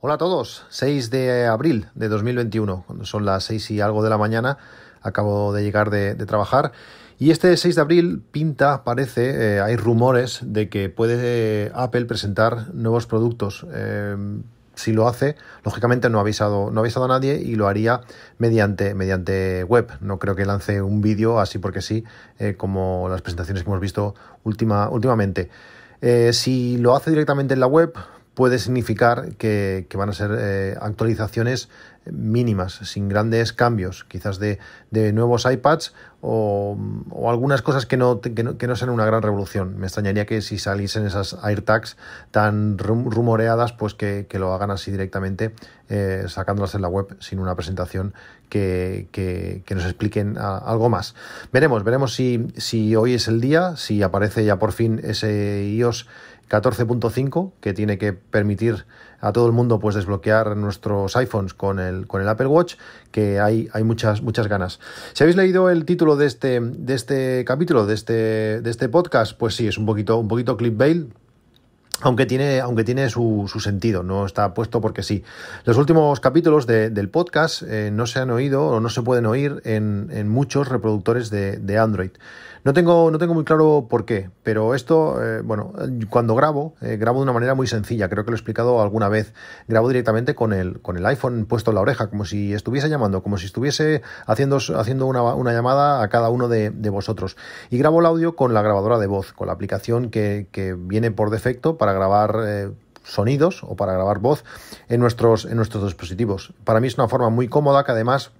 Hola a todos, 6 de abril de 2021, cuando son las 6 y algo de la mañana, acabo de llegar de, trabajar y este 6 de abril pinta, parece, eh, hay rumores de que puede eh, Apple presentar nuevos productos. Eh, si lo hace, lógicamente no ha avisado, no a nadie y lo haría mediante, mediante web. No creo que lance un vídeo así porque sí, como las presentaciones que hemos visto última, últimamente. si lo hace directamente en la web, puede significar que, van a ser eh, actualizaciones mínimas, sin grandes cambios, quizás de, nuevos iPads o, algunas cosas que no, que sean una gran revolución. Me extrañaría que si saliesen esas AirTags tan rumoreadas, pues que, lo hagan así directamente, eh, sacándolas en la web sin una presentación que, nos expliquen algo más. Veremos, veremos si, si hoy es el día, si aparece ya por fin ese iOS 14.5 que tiene que permitir a todo el mundo pues desbloquear nuestros iPhones con el, con el Apple Watch, que hay, hay muchas, muchas ganas. Si habéis leído el título de este, de este capítulo, de este, de este podcast, pues sí, es un poquito, un poquito aunque tiene, aunque tiene su, sentido, no está puesto porque sí. Los últimos capítulos del podcast eh, no se han oído o no se pueden oír en, muchos reproductores de, Android. No tengo, no tengo muy claro por qué, pero esto, eh, bueno, cuando grabo, eh, grabo de una manera muy sencilla, creo que lo he explicado alguna vez. Grabo directamente con el, con el iPhone puesto en la oreja, como si estuviese llamando, como si estuviese haciendo, haciendo una, llamada a cada uno de, vosotros. Y grabo el audio con la grabadora de voz, con la aplicación que, que viene por defecto para grabar eh, sonidos o para grabar voz en nuestros, en nuestros dispositivos. Para mí es una forma muy cómoda que además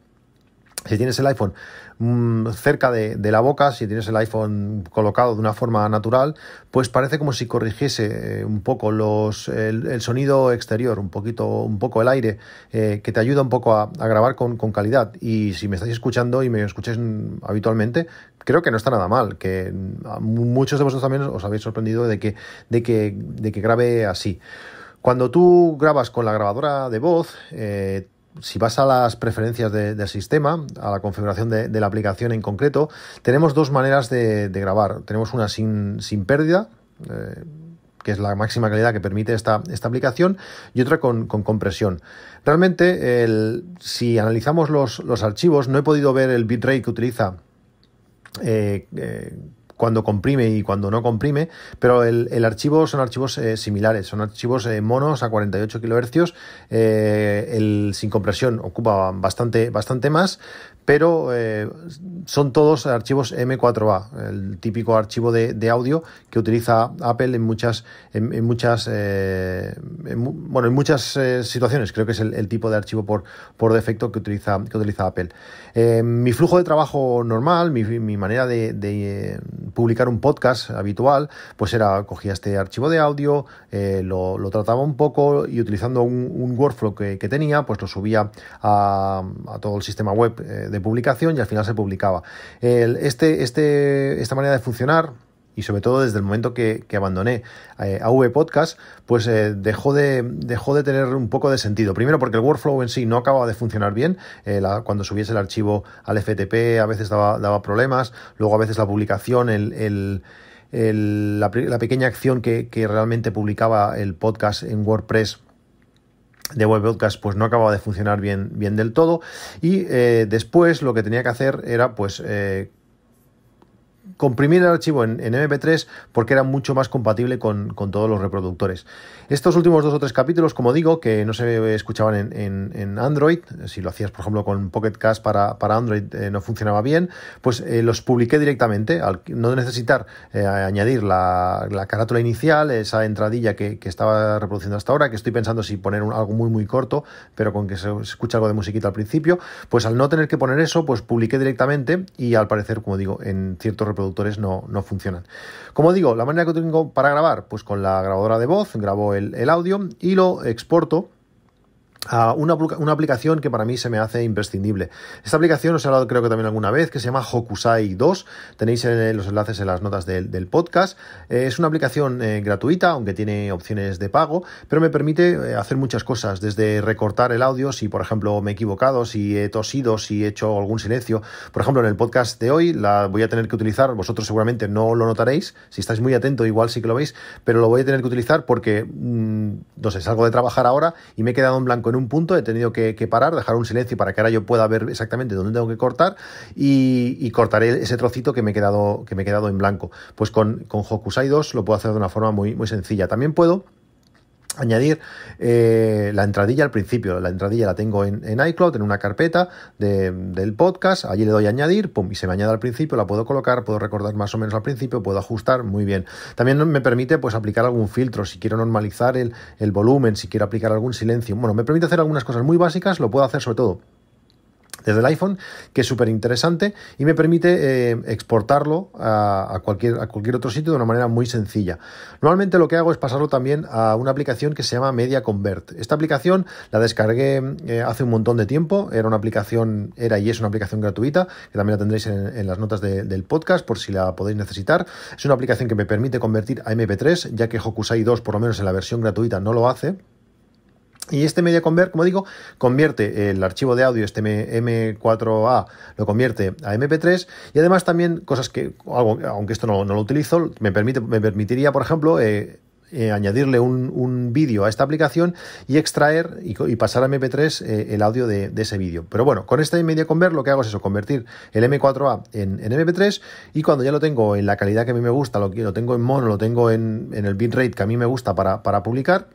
si tienes el iPhone mm, cerca de, la boca, si tienes el iPhone colocado de una forma natural, pues parece como si corrigiese eh, un poco los, el, sonido exterior, un poquito, un poco el aire, eh, que te ayuda un poco a, grabar con, calidad. Y si me estáis escuchando y me escucháis mm, habitualmente, creo que no está nada mal, que mm, muchos de vosotros también os habéis sorprendido de que, de que, de que grabe así. Cuando tú grabas con la grabadora de voz, eh, si vas a las preferencias del sistema, a la configuración de, la aplicación en concreto, tenemos dos maneras de, grabar. Tenemos una sin, pérdida, eh, que es la máxima calidad que permite esta, aplicación, y otra con, compresión. Realmente, si analizamos los, archivos, no he podido ver el bitrate que utiliza. Eh, eh, cuando comprime y cuando no comprime, pero el, el archivo son archivos eh, similares, son archivos eh, monos a 48 kHz, eh, el sin compresión ocupa bastante, bastante más, pero eh, son todos archivos M4A, el típico archivo de, audio que utiliza Apple en muchas, en, muchas, eh, bueno, en muchas eh, situaciones. Creo que es el, tipo de archivo por, por defecto que utiliza, que utiliza Apple. mi flujo de trabajo normal, mi, manera de, publicar un podcast habitual, pues era cogía este archivo de audio, lo, trataba un poco y utilizando un, workflow que, tenía, pues lo subía a, a todo el sistema web de publicación y al final se publicaba. Este, este, esta manera de funcionar y sobre todo desde el momento que, abandoné eh, a AV Podcast, pues eh, dejó, de, dejó de tener un poco de sentido. Primero porque el workflow en sí no acababa de funcionar bien, eh, cuando subiese el archivo al FTP a veces daba, problemas, luego a veces la publicación, la, pequeña acción que, realmente publicaba el podcast en WordPress de Web Podcast pues no acababa de funcionar bien, bien del todo y eh, después lo que tenía que hacer era pues eh, comprimir el archivo en, MP3 porque era mucho más compatible con, todos los reproductores. Estos últimos dos o tres capítulos, como digo, que no se escuchaban en, Android, si lo hacías, por ejemplo, con Pocket Cast para, Android eh, no funcionaba bien, pues eh, los publiqué directamente, al no necesitar eh, añadir la, carátula inicial, esa entradilla que, estaba reproduciendo hasta ahora, que estoy pensando si poner algo muy, muy corto, pero con que se, escuche algo de musiquita al principio, pues al no tener que poner eso, pues publiqué directamente y al parecer, como digo, en ciertos reproductores productores no, funcionan. Como digo, la manera que tengo para grabar, pues con la grabadora de voz, grabo el audio y lo exporto a una, aplicación que para mí se me hace imprescindible. Esta aplicación os he hablado creo que también alguna vez, que se llama Hokusai 2. Tenéis los enlaces en las notas del, podcast. Eh, es una aplicación eh, gratuita, aunque tiene opciones de pago, pero me permite eh, hacer muchas cosas, desde recortar el audio, si por ejemplo me he equivocado, si he tosido, si he hecho algún silencio. Por ejemplo, en el podcast de hoy la voy a tener que utilizar, vosotros seguramente no lo notaréis, si estáis muy atentos igual sí que lo veis, pero lo voy a tener que utilizar porque, mm, salgo de trabajar ahora y me he quedado en blanco un punto, he tenido que, parar, dejar un silencio para que ahora yo pueda ver exactamente dónde tengo que cortar y, cortaré ese trocito que me he quedado, que me he quedado en blanco. Pues con, con Hokusai 2 lo puedo hacer de una forma muy, muy sencilla. También puedo añadir eh, la entradilla al principio. La entradilla la tengo en, iCloud, en una carpeta del podcast. Allí le doy a añadir, y se me añade al principio. La puedo colocar, puedo recordar más o menos al principio, puedo ajustar muy bien. También me permite pues aplicar algún filtro si quiero normalizar el, el volumen, si quiero aplicar algún silencio. Bueno, me permite hacer algunas cosas muy básicas, lo puedo hacer sobre todo desde el iPhone, que es súper interesante y me permite eh, exportarlo a, cualquier, otro sitio de una manera muy sencilla. Normalmente lo que hago es pasarlo también a una aplicación que se llama Media Convert. Esta aplicación la descargué eh, hace un montón de tiempo, era una aplicación, era y es una aplicación gratuita, que también la tendréis en, las notas del podcast por si la podéis necesitar. Es una aplicación que me permite convertir a MP3, ya que Hokusai 2, por lo menos en la versión gratuita, no lo hace. Y este Media Convert, como digo, convierte el archivo de audio, este M4A, lo convierte a MP3 y además también cosas que, aunque esto no, lo utilizo, me, permite, me permitiría, por ejemplo, eh, eh, añadirle un, vídeo a esta aplicación y extraer y, pasar a MP3 eh, el audio de, ese vídeo. Pero bueno, con este Media Convert lo que hago es eso, convertir el M4A en, MP3 y cuando ya lo tengo en la calidad que a mí me gusta, lo, lo tengo en mono, lo tengo en, el bitrate que a mí me gusta para, para publicar,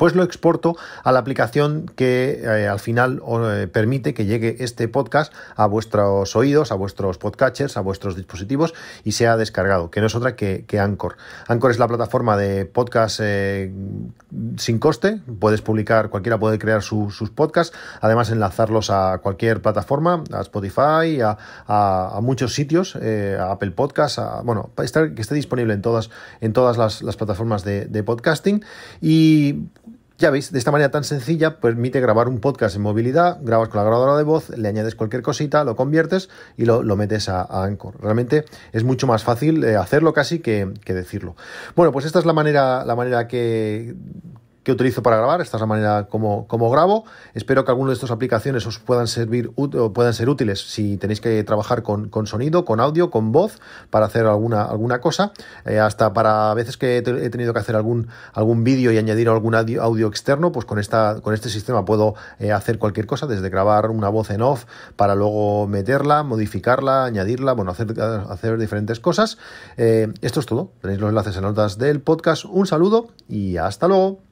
pues lo exporto a la aplicación que eh, al final eh, permite que llegue este podcast a vuestros oídos, a vuestros podcatchers, a vuestros dispositivos y sea descargado, que no es otra que, Anchor. Anchor es la plataforma de podcast eh, sin coste, puedes publicar, cualquiera puede crear sus podcasts, además enlazarlos a cualquier plataforma, a Spotify, a, muchos sitios, a Apple Podcasts, a, bueno, que esté disponible en todas, en todas las, plataformas de, de podcasting y ya veis, de esta manera tan sencilla permite grabar un podcast en movilidad, grabas con la grabadora de voz, le añades cualquier cosita, lo conviertes y lo, metes a, Anchor. Realmente es mucho más fácil eh, hacerlo casi que, que decirlo. Bueno, pues esta es la manera, la manera que que utilizo para grabar, esta es la manera como, como grabo. Espero que algunas de estas aplicaciones os puedan servir puedan ser útiles si tenéis que trabajar con, sonido, con audio, con voz, para hacer alguna, alguna cosa. Eh, hasta para veces que he, tenido que hacer algún, algún vídeo y añadir algún audio, externo, pues con, esta, con este sistema puedo eh, hacer cualquier cosa, desde grabar una voz en off para luego meterla, modificarla, añadirla, bueno, hacer, hacer diferentes cosas. Eh, esto es todo. Tenéis los enlaces en notas del podcast. Un saludo y hasta luego.